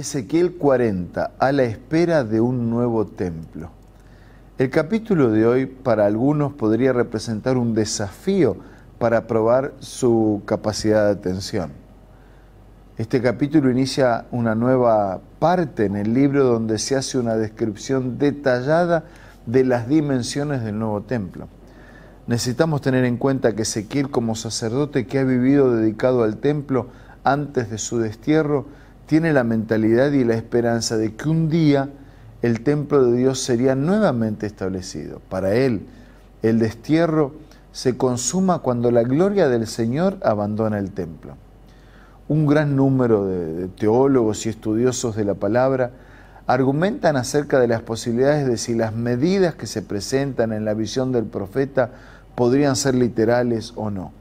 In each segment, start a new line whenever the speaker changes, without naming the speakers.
Ezequiel 40, a la espera de un nuevo templo. El capítulo de hoy para algunos podría representar un desafío para probar su capacidad de atención. Este capítulo inicia una nueva parte en el libro donde se hace una descripción detallada de las dimensiones del nuevo templo. Necesitamos tener en cuenta que Ezequiel como sacerdote que ha vivido dedicado al templo antes de su destierro, tiene la mentalidad y la esperanza de que un día el templo de Dios sería nuevamente establecido. Para él, el destierro se consuma cuando la gloria del Señor abandona el templo. Un gran número de teólogos y estudiosos de la palabra argumentan acerca de las posibilidades de si las medidas que se presentan en la visión del profeta podrían ser literales o no.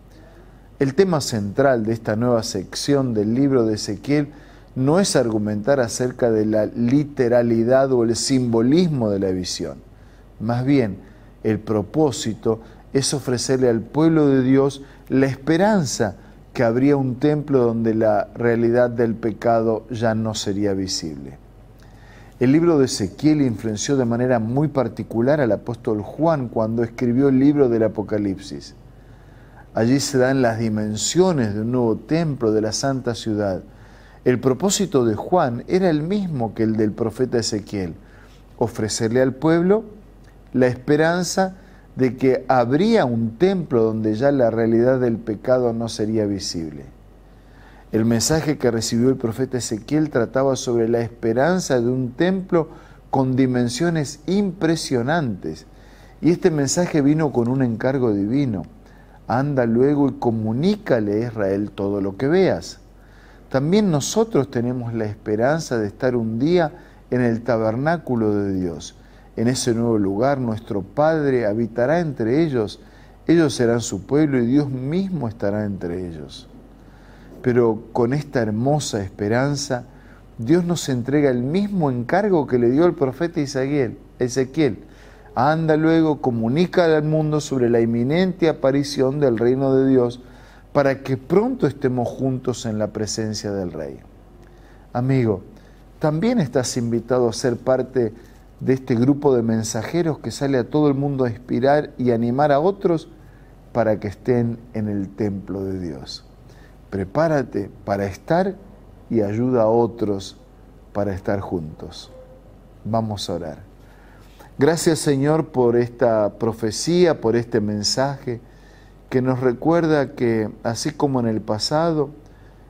El tema central de esta nueva sección del libro de Ezequiel no es argumentar acerca de la literalidad o el simbolismo de la visión. Más bien, el propósito es ofrecerle al pueblo de Dios la esperanza que habría un templo donde la realidad del pecado ya no sería visible. El libro de Ezequiel influenció de manera muy particular al apóstol Juan cuando escribió el libro del Apocalipsis. Allí se dan las dimensiones de un nuevo templo de la santa ciudad, el propósito de Juan era el mismo que el del profeta Ezequiel, ofrecerle al pueblo la esperanza de que habría un templo donde ya la realidad del pecado no sería visible. El mensaje que recibió el profeta Ezequiel trataba sobre la esperanza de un templo con dimensiones impresionantes. Y este mensaje vino con un encargo divino. Anda luego y comunícale a Israel todo lo que veas también nosotros tenemos la esperanza de estar un día en el tabernáculo de Dios. En ese nuevo lugar nuestro Padre habitará entre ellos, ellos serán su pueblo y Dios mismo estará entre ellos. Pero con esta hermosa esperanza, Dios nos entrega el mismo encargo que le dio el profeta Ezequiel. Anda luego, comunica al mundo sobre la inminente aparición del reino de Dios para que pronto estemos juntos en la presencia del Rey. Amigo, también estás invitado a ser parte de este grupo de mensajeros que sale a todo el mundo a inspirar y animar a otros para que estén en el templo de Dios. Prepárate para estar y ayuda a otros para estar juntos. Vamos a orar. Gracias Señor por esta profecía, por este mensaje que nos recuerda que así como en el pasado,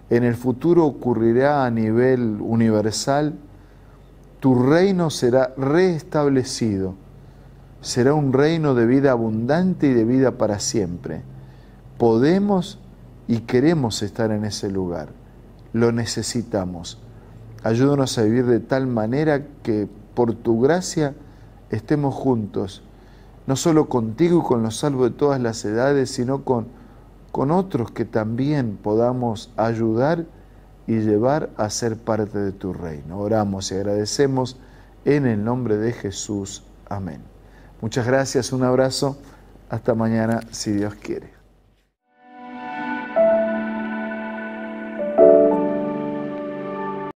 en el futuro ocurrirá a nivel universal, tu reino será restablecido, será un reino de vida abundante y de vida para siempre. Podemos y queremos estar en ese lugar, lo necesitamos. Ayúdanos a vivir de tal manera que por tu gracia estemos juntos no solo contigo y con los salvos de todas las edades, sino con, con otros que también podamos ayudar y llevar a ser parte de tu reino. Oramos y agradecemos en el nombre de Jesús. Amén. Muchas gracias, un abrazo. Hasta mañana, si Dios quiere.